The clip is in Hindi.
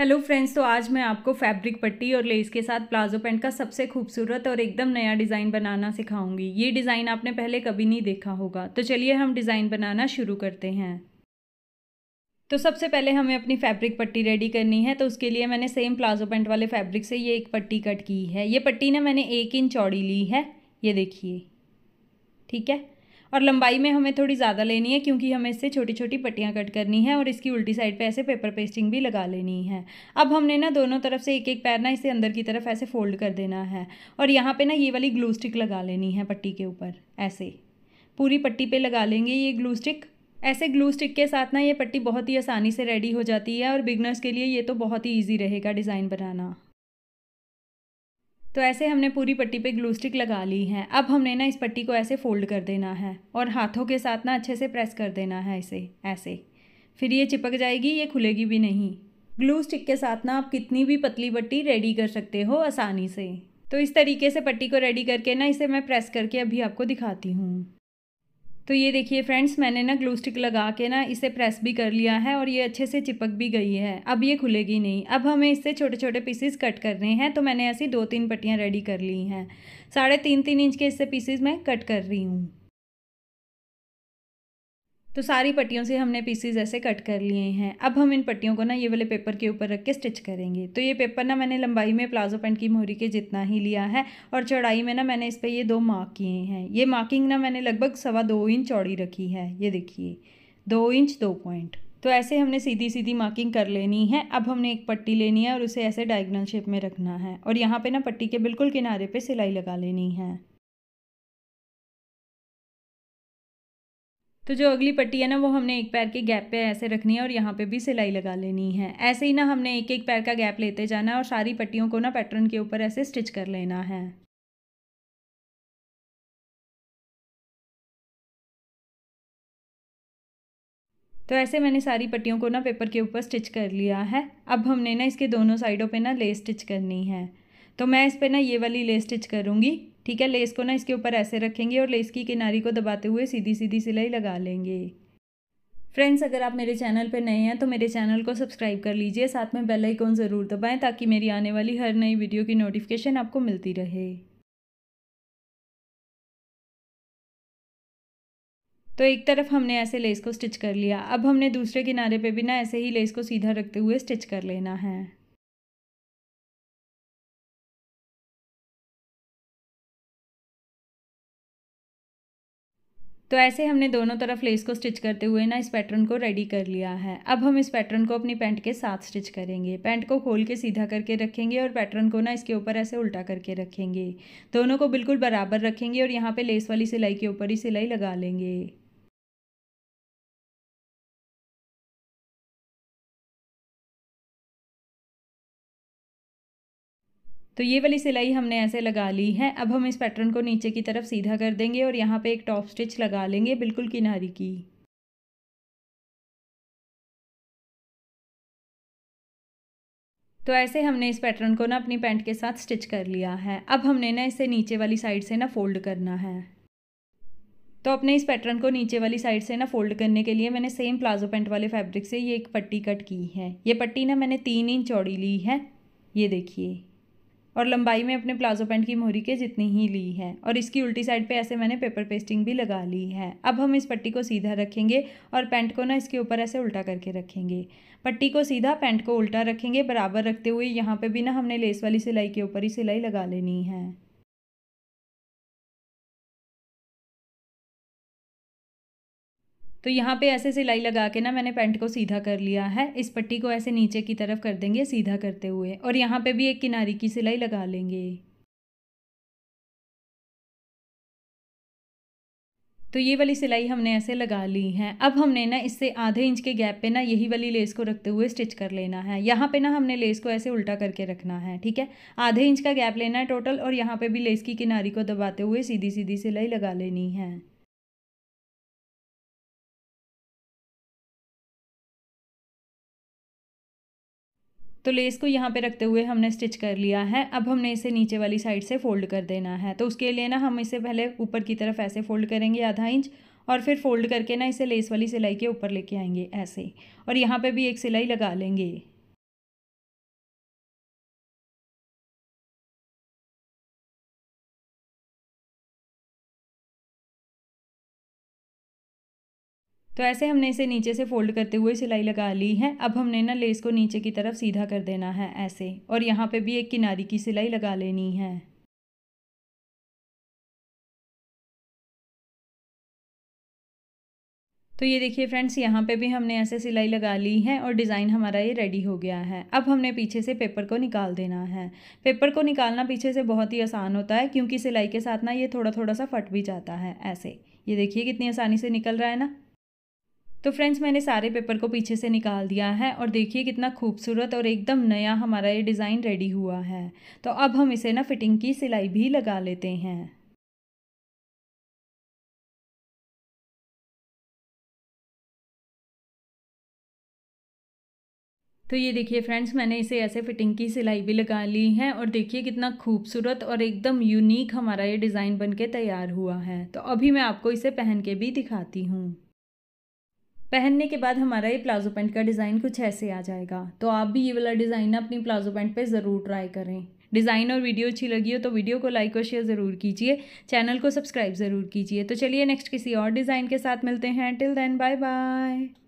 हेलो फ्रेंड्स तो आज मैं आपको फैब्रिक पट्टी और लेस के साथ प्लाजो पैंट का सबसे खूबसूरत और एकदम नया डिज़ाइन बनाना सिखाऊंगी ये डिज़ाइन आपने पहले कभी नहीं देखा होगा तो चलिए हम डिज़ाइन बनाना शुरू करते हैं तो सबसे पहले हमें अपनी फैब्रिक पट्टी रेडी करनी है तो उसके लिए मैंने सेम प्लाजो पैंट वाले फैब्रिक से ये एक पट्टी कट की है ये पट्टी ना मैंने एक इंच चौड़ी ली है ये देखिए ठीक है और लंबाई में हमें थोड़ी ज़्यादा लेनी है क्योंकि हमें इससे छोटी छोटी पट्टियाँ कट करनी है और इसकी उल्टी साइड पे ऐसे पेपर पेस्टिंग भी लगा लेनी है अब हमने ना दोनों तरफ से एक एक पैर ना इसे अंदर की तरफ ऐसे फोल्ड कर देना है और यहाँ पर ना ये वाली ग्लू स्टिक लगा लेनी है पट्टी के ऊपर ऐसे पूरी पट्टी पर लगा लेंगे ये ग्लू स्टिक ऐसे ग्लू स्टिक के साथ ना ये पट्टी बहुत ही आसानी से रेडी हो जाती है और बिगनर्स के लिए ये तो बहुत ही ईजी रहेगा डिज़ाइन बनाना तो ऐसे हमने पूरी पट्टी पे ग्लू स्टिक लगा ली है अब हमने ना इस पट्टी को ऐसे फोल्ड कर देना है और हाथों के साथ ना अच्छे से प्रेस कर देना है इसे ऐसे फिर ये चिपक जाएगी ये खुलेगी भी नहीं ग्लू स्टिक के साथ ना आप कितनी भी पतली पट्टी रेडी कर सकते हो आसानी से तो इस तरीके से पट्टी को रेडी करके ना इसे मैं प्रेस करके अभी आपको दिखाती हूँ तो ये देखिए फ्रेंड्स मैंने ना ग्लू स्टिक लगा के ना इसे प्रेस भी कर लिया है और ये अच्छे से चिपक भी गई है अब ये खुलेगी नहीं अब हमें इससे छोटे छोटे पीसेस कट करने हैं तो मैंने ऐसी दो तीन पट्टियाँ रेडी कर ली हैं साढ़े तीन तीन इंच के इससे पीसेस मैं कट कर रही हूँ तो सारी पट्टियों से हमने पीसीज ऐसे कट कर लिए हैं अब हम इन पट्टियों को ना ये वाले पेपर के ऊपर रख के स्टिच करेंगे तो ये पेपर ना मैंने लंबाई में प्लाजो पेंट की मोहरी के जितना ही लिया है और चौड़ाई में ना मैंने इस पर ये दो मार्क किए हैं ये मार्किंग ना मैंने लगभग सवा दो इंच चौड़ी रखी है ये देखिए दो इंच दो पॉइंट तो ऐसे हमने सीधी सीधी मार्किंग कर लेनी है अब हमने एक पट्टी लेनी है और उसे ऐसे डायगनल शेप में रखना है और यहाँ पे ना पट्टी के बिल्कुल किनारे पे सिलाई लगा लेनी है तो जो अगली पट्टी है ना वो हमने एक पैर के गैप पे ऐसे रखनी है और यहाँ पे भी सिलाई लगा लेनी है ऐसे ही ना हमने एक एक पैर का गैप लेते जाना है और सारी पट्टियों को ना पैटर्न के ऊपर ऐसे स्टिच कर लेना है तो ऐसे मैंने सारी पट्टियों को ना पेपर के ऊपर स्टिच कर लिया है अब हमने ना इसके दोनों साइडों पे ना लेस स्टिच करनी है तो मैं इस पर ना ये वाली लेस स्टिच करूँगी ठीक है लेस को ना इसके ऊपर ऐसे रखेंगे और लेस की किनारी को दबाते हुए सीधी सीधी सिलाई लगा लेंगे फ्रेंड्स अगर आप मेरे चैनल पर नए हैं तो मेरे चैनल को सब्सक्राइब कर लीजिए साथ में बेल आइकॉन ज़रूर दबाएं ताकि मेरी आने वाली हर नई वीडियो की नोटिफिकेशन आपको मिलती रहे तो एक तरफ हमने ऐसे लेस को स्टिच कर लिया अब हमने दूसरे किनारे पे भी ना ऐसे ही लेस को सीधा रखते हुए स्टिच कर लेना है तो ऐसे हमने दोनों तरफ लेस को स्टिच करते हुए ना इस पैटर्न को रेडी कर लिया है अब हम इस पैटर्न को अपनी पैंट के साथ स्टिच करेंगे पैंट को खोल के सीधा करके रखेंगे और पैटर्न को ना इसके ऊपर ऐसे उल्टा करके रखेंगे दोनों को बिल्कुल बराबर रखेंगे और यहाँ पे लेस वाली सिलाई के ऊपर ही सिलाई लगा लेंगे तो ये वाली सिलाई हमने ऐसे लगा ली है अब हम इस पैटर्न को नीचे की तरफ सीधा कर देंगे और यहाँ पे एक टॉप स्टिच लगा लेंगे बिल्कुल किनारी की तो ऐसे हमने इस पैटर्न को ना अपनी पैंट के साथ स्टिच कर लिया है अब हमने ना इसे नीचे वाली साइड से ना फोल्ड करना है तो अपने इस पैटर्न को नीचे वाली साइड से ना फोल्ड करने के लिए मैंने सेम प्लाजो पैंट वाले फैब्रिक से ये एक पट्टी कट की है ये पट्टी ना मैंने तीन इंच चौड़ी ली है ये देखिए और लंबाई में अपने प्लाजो पैंट की मोहरी के जितनी ही ली है और इसकी उल्टी साइड पे ऐसे मैंने पेपर पेस्टिंग भी लगा ली है अब हम इस पट्टी को सीधा रखेंगे और पैंट को ना इसके ऊपर ऐसे उल्टा करके रखेंगे पट्टी को सीधा पैंट को उल्टा रखेंगे बराबर रखते हुए यहाँ पर भी ना हमने लेस वाली सिलाई के ऊपर ही सिलाई लगा लेनी है तो यहाँ पे ऐसे सिलाई लगा के ना मैंने पैंट को सीधा कर लिया है इस पट्टी को ऐसे नीचे की तरफ कर देंगे सीधा करते हुए और यहाँ पे भी एक किनारी की सिलाई लगा लेंगे तो ये वाली सिलाई हमने ऐसे लगा ली है अब हमने ना इससे आधे इंच के गैप पे ना यही वाली लेस को रखते हुए स्टिच कर लेना है यहाँ पे ना हमने लेस को ऐसे उल्टा करके रखना है ठीक है आधे इंच का गैप लेना है टोटल और यहाँ पे भी लेस की किनारी को दबाते हुए सीधी सीधी सिलाई लगा लेनी है तो लेस को यहाँ पे रखते हुए हमने स्टिच कर लिया है अब हमने इसे नीचे वाली साइड से फोल्ड कर देना है तो उसके लिए ना हम इसे पहले ऊपर की तरफ ऐसे फोल्ड करेंगे आधा इंच और फिर फोल्ड करके ना इसे लेस वाली सिलाई के ऊपर लेके आएंगे ऐसे और यहाँ पे भी एक सिलाई लगा लेंगे तो ऐसे हमने इसे नीचे से फोल्ड करते हुए सिलाई लगा ली है अब हमने ना लेस को नीचे की तरफ सीधा कर देना है ऐसे और यहाँ पे भी एक किनारी की सिलाई लगा लेनी है तो ये देखिए फ्रेंड्स यहाँ पे भी हमने ऐसे सिलाई लगा ली है और डिज़ाइन हमारा ये रेडी हो गया है अब हमने पीछे से पेपर को निकाल देना है पेपर को निकालना पीछे से बहुत ही आसान होता है क्योंकि सिलाई के साथ ना ये थोड़ा थोड़ा सा फट भी जाता है ऐसे ये देखिए कितनी आसानी से निकल रहा है ना तो फ्रेंड्स मैंने सारे पेपर को पीछे से निकाल दिया है और देखिए कितना खूबसूरत और एकदम नया हमारा ये डिज़ाइन रेडी हुआ है तो अब हम इसे ना फिटिंग की सिलाई भी लगा लेते हैं तो ये देखिए फ्रेंड्स मैंने इसे ऐसे फिटिंग की सिलाई भी लगा ली है और देखिए कितना खूबसूरत और एकदम यूनिक हमारा ये डिज़ाइन बनके तैयार हुआ है तो अभी मैं आपको इसे पहन के भी दिखाती हूँ पहनने के बाद हमारा ये प्लाजो पैंट का डिज़ाइन कुछ ऐसे आ जाएगा तो आप भी ये वाला डिज़ाइन अपनी प्लाजो पैंट पे ज़रूर ट्राई करें डिज़ाइन और वीडियो अच्छी लगी हो तो वीडियो को लाइक और शेयर ज़रूर कीजिए चैनल को सब्सक्राइब ज़रूर कीजिए तो चलिए नेक्स्ट किसी और डिज़ाइन के साथ मिलते हैं टिल देन बाय बाय